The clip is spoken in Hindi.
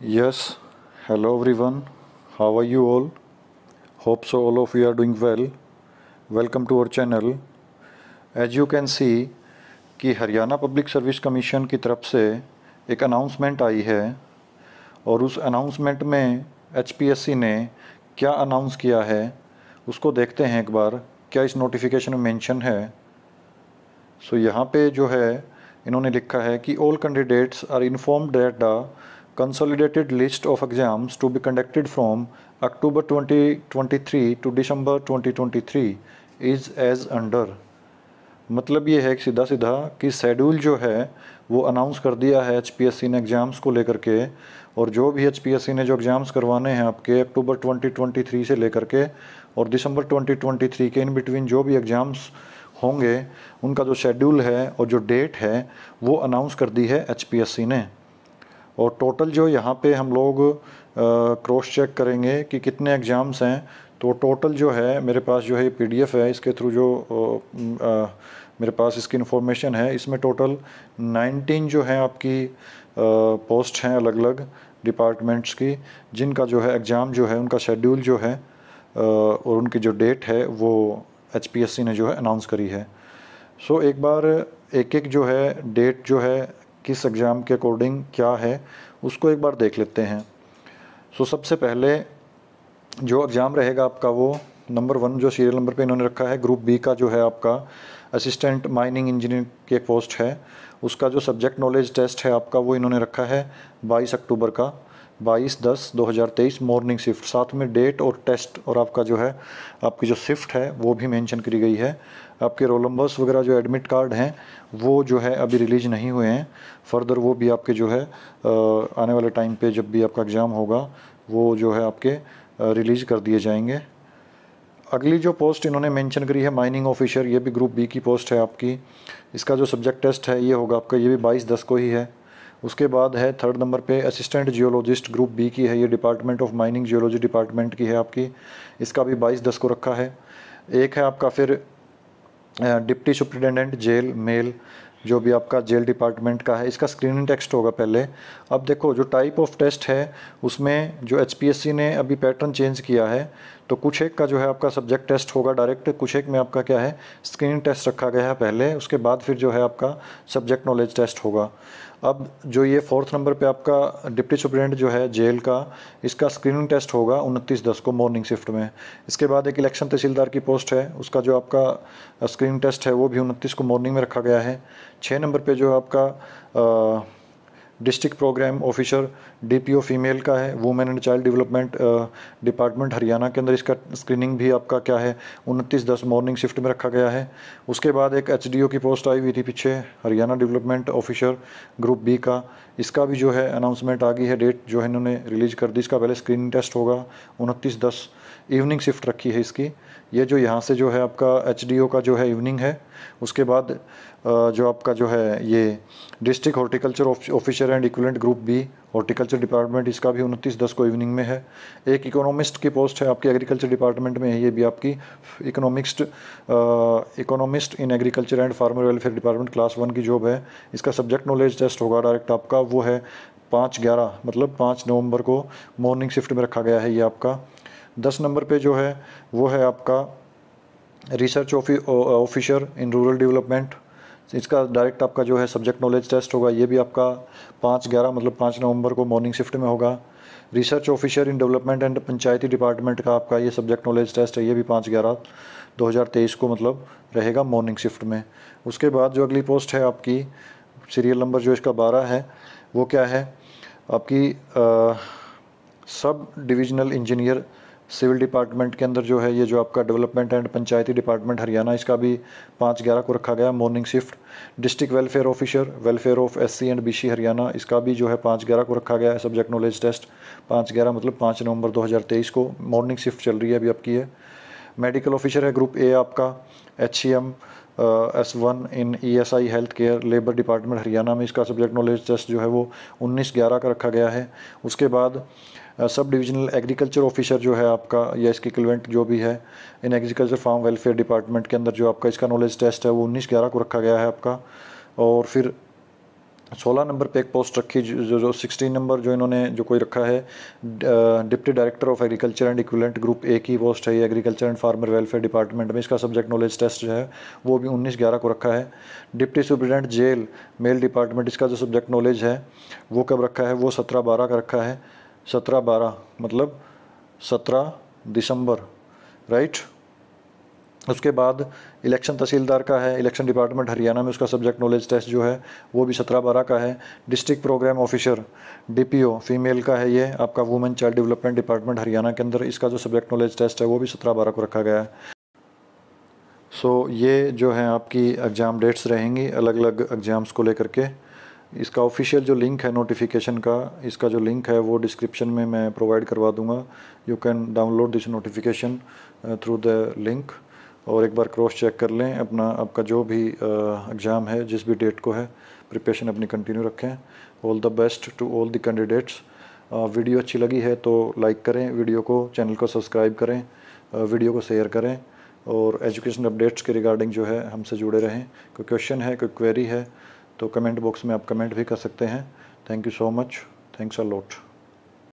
yes hello everyone how are you all hope so all of you are doing well welcome to our channel as you can see कि हरियाणा पब्लिक सर्विस कमीशन की तरफ से एक अनाउंसमेंट आई है और उस अनाउंसमेंट में एचपीएससी ने क्या अनाउंस किया है उसको देखते हैं एक बार क्या इस नोटिफिकेशन में मेंशन है सो so, यहाँ पे जो है इन्होंने लिखा है कि all candidates are informed that the consolidated list of exams to be conducted from October 2023 to December 2023 is as under मतलब ये है कि सीधा सीधा कि शेड्यूल जो है वो अनाउंस कर दिया है एच ने एग्ज़ाम्स को लेकर के और जो भी एच ने जो एग्ज़ाम्स करवाने हैं आपके अक्टूबर 2023 से लेकर के और दिसंबर 2023 के इन बिटवीन जो भी एग्ज़ाम्स होंगे उनका जो शेड्यूल है और जो डेट है वो अनाउंस कर दी है एच ने और टोटल जो यहाँ पे हम लोग क्रॉस चेक करेंगे कि कितने एग्ज़ाम्स हैं तो टोटल जो है मेरे पास जो है ये पीडीएफ है इसके थ्रू जो आ, आ, मेरे पास इसकी इन्फॉर्मेशन है इसमें टोटल 19 जो है आपकी आ, पोस्ट हैं अलग अलग डिपार्टमेंट्स की जिनका जो है एग्ज़ाम जो है उनका शेड्यूल जो है और उनकी जो डेट है वो एच ने जो है अनाउंस करी है सो so, एक बार एक एक जो है डेट जो है किस एग्ज़ाम के अकॉर्डिंग क्या है उसको एक बार देख लेते हैं सो so, सबसे पहले जो एग्ज़ाम रहेगा आपका वो नंबर वन जो सीरियल नंबर पे इन्होंने रखा है ग्रुप बी का जो है आपका असिस्टेंट माइनिंग इंजीनियर की एक पोस्ट है उसका जो सब्जेक्ट नॉलेज टेस्ट है आपका वो इन्होंने रखा है बाईस अक्टूबर का बाईस दस दो हज़ार तेईस मॉर्निंग शिफ्ट साथ में डेट और टेस्ट और आपका जो है आपकी जो शिफ्ट है वो भी मेंशन करी गई है आपके रोल नंबर्स वगैरह जो एडमिट कार्ड हैं वो जो है अभी रिलीज नहीं हुए हैं फर्दर वो भी आपके जो है आने वाले टाइम पे जब भी आपका एग्ज़ाम होगा वो जो है आपके रिलीज कर दिए जाएंगे अगली जो पोस्ट इन्होंने मेंशन करी है माइनिंग ऑफिसर ये भी ग्रुप बी की पोस्ट है आपकी इसका जो सब्जेक्ट टेस्ट है ये होगा आपका ये भी बाईस दस को ही है उसके बाद है थर्ड नंबर पे असिस्टेंट जियोलॉजिस्ट ग्रुप बी की है ये department of mining geology department की है आपकी इसका भी बाईस दस को रखा है एक है आपका फिर डिप्टी सुप्रिटेंडेंट जेल मेल जो भी आपका जेल डिपार्टमेंट का है इसका स्क्रीनिंग टेक्स्ट होगा पहले अब देखो जो टाइप ऑफ टेस्ट है उसमें जो एच ने अभी पैटर्न चेंज किया है तो कुछ एक का जो है आपका सब्जेक्ट टेस्ट होगा डायरेक्ट कुछ एक में आपका क्या है स्क्रीनिंग टेस्ट रखा गया है पहले उसके बाद फिर जो है आपका सब्जेक्ट नॉलेज टेस्ट होगा अब जो ये फोर्थ नंबर पे आपका डिप्टी सुप्रिटेंडेंट जो है जेल का इसका स्क्रीनिंग टेस्ट होगा उनतीस दस को मॉर्निंग शिफ्ट में इसके बाद एक इलेक्शन तहसीलदार की पोस्ट है उसका जो आपका स्क्रीनिंग uh, टेस्ट है वो भी उनतीस को मॉर्निंग में रखा गया है छः नंबर पर जो आपका आ, uh, district programme officer DPO female का है women and child development department Haryana के अंदर इसका स्क्रीनिंग भी आपका क्या है उनतीस दस मॉर्निंग शिफ्ट में रखा गया है उसके बाद एक एच की पोस्ट आई हुई थी पीछे Haryana development officer group B का इसका भी जो है अनाउंसमेंट आ गई है डेट जो है इन्होंने रिलीज कर दी इसका पहले स्क्रीनिंग टेस्ट होगा उनतीस दस इवनिंग शिफ्ट रखी है इसकी ये जो यहाँ से जो है आपका एच का जो है इवनिंग है उसके बाद जो आपका जो है ये district horticulture officer and equivalent group B horticulture department इसका भी उनतीस दस को इवनिंग में है एक इकोनॉमिस्ट की पोस्ट है आपकी एग्रीकल्चर डिपार्टमेंट में है ये भी आपकी economist economist in agriculture and farmer welfare department class one की जॉब है इसका सब्जेक्ट नॉलेज टेस्ट होगा डायरेक्ट आपका वो है पाँच ग्यारह मतलब पाँच नवंबर को मॉर्निंग शिफ्ट में रखा गया है ये आपका दस नंबर पे जो है वो है आपका research officer in rural development इसका डायरेक्ट आपका जो है सब्जेक्ट नॉलेज टेस्ट होगा ये भी आपका पाँच ग्यारह मतलब पाँच नवंबर को मॉर्निंग शिफ्ट में होगा research officer in development and panchayati department का आपका ये सब्जेक्ट नॉलेज टेस्ट है ये भी पाँच ग्यारह तेईस को मतलब रहेगा मॉर्निंग शिफ्ट में उसके बाद जो अगली पोस्ट है आपकी सीरियल नंबर जो इसका बारह है वो क्या है आपकी आ, sub divisional engineer civil department के अंदर जो है ये जो आपका development and panchayati department Haryana इसका भी पाँच ग्यारह को रखा गया morning shift district welfare officer welfare of S and B Haryana इसका भी जो है पाँच ग्यारह को रखा गया है सब्जेक्ट नॉलेज टेस्ट पाँच ग्यारह मतलब पाँच नवंबर दो को मॉर्निंग शिफ्ट चल रही है अभी आपकी है मेडिकल ऑफिसर है ग्रुप ए आपका H S one in E S I health care labour department Haryana में इसका सब्जेक्ट नॉलेज टेस्ट जो है वो उन्नीस ग्यारह का रखा गया है उसके बाद सब डिविजनल एग्रीकल्चर ऑफिसर जो है आपका या इसके इक्वेंट जो भी है in agriculture farm welfare department के अंदर जो आपका इसका नॉलेज टेस्ट है वो उन्नीस ग्यारह को रखा गया है आपका और फिर सोलह नंबर पे एक पोस्ट रखी जो जो सिक्सटीन नंबर जो इन्होंने जो कोई रखा है deputy director of agriculture and equivalent group A की पोस्ट है ये agriculture and farmer welfare department में इसका सब्जेक्ट नॉलेज टेस्ट जो है वो भी उन्नीस ग्यारह को रखा है deputy superintendent jail male department इसका जो सब्जेक्ट नॉलेज है वो कब रखा है वो सत्रह बारह का रखा है सत्रह बारह मतलब सत्रह दिसंबर राइट उसके बाद इलेक्शन तहसीलदार का है इलेक्शन डिपार्टमेंट हरियाणा में उसका सब्जेक्ट नॉलेज टेस्ट जो है वो भी सत्रह बारह का है district programme officer DPO female का है ये आपका women child development department Haryana के अंदर इसका जो सब्जेक्ट नॉलेज टेस्ट है वो भी सत्रह बारह को रखा गया है सो so, ये जो है आपकी एग्ज़ाम डेट्स रहेंगी अलग अलग एग्ज़ाम्स को लेकर के इसका ऑफिशियल जो लिंक है नोटिफिकेशन का इसका जो लिंक है वो डिस्क्रिप्शन में मैं प्रोवाइड करवा दूंगा you can download this notification through the link और एक बार क्रॉस चेक कर लें अपना आपका जो भी एग्ज़ाम uh, है जिस भी डेट को है प्रिपरेशन अपनी कंटिन्यू रखें all the best to all the candidates video अच्छी लगी है तो लाइक करें वीडियो को चैनल को सब्सक्राइब करें वीडियो uh, को शेयर करें और एजुकेशन अपडेट्स के रिगार्डिंग जो है हमसे जुड़े रहें कोई क्वेश्चन है कोई क्वेरी है तो कमेंट बॉक्स में आप कमेंट भी कर सकते हैं thank you so much thanks a lot